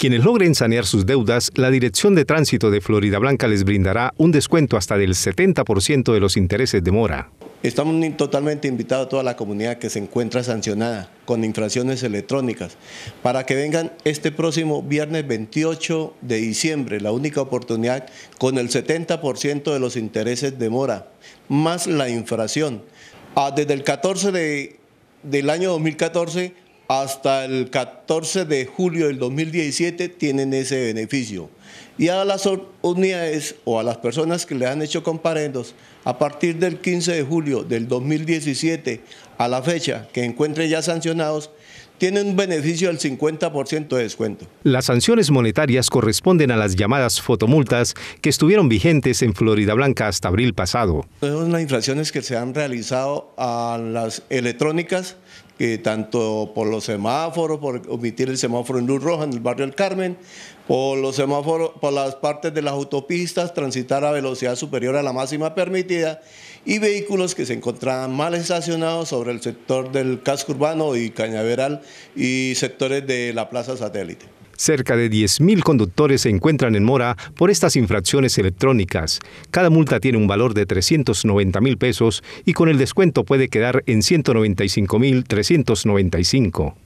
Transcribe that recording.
Quienes logren sanear sus deudas, la Dirección de Tránsito de Florida Blanca les brindará un descuento hasta del 70% de los intereses de mora. Estamos totalmente invitados a toda la comunidad que se encuentra sancionada con infracciones electrónicas para que vengan este próximo viernes 28 de diciembre, la única oportunidad con el 70% de los intereses de mora, más la infracción. Ah, desde el 14 de, del año 2014 hasta el 14 de julio del 2017 tienen ese beneficio y a las unidades o a las personas que le han hecho comparendos a partir del 15 de julio del 2017 a la fecha que encuentren ya sancionados, tienen un beneficio del 50% de descuento. Las sanciones monetarias corresponden a las llamadas fotomultas que estuvieron vigentes en Florida Blanca hasta abril pasado. Son las infracciones que se han realizado a las electrónicas, que tanto por los semáforos, por omitir el semáforo en luz roja en el barrio El Carmen, por los semáforos, las partes de las autopistas transitar a velocidad superior a la máxima permitida y vehículos que se encontraban mal estacionados sobre el sector del casco urbano y Cañaveral y sectores de la plaza satélite. Cerca de 10.000 conductores se encuentran en mora por estas infracciones electrónicas. Cada multa tiene un valor de 390 mil pesos y con el descuento puede quedar en 195.395.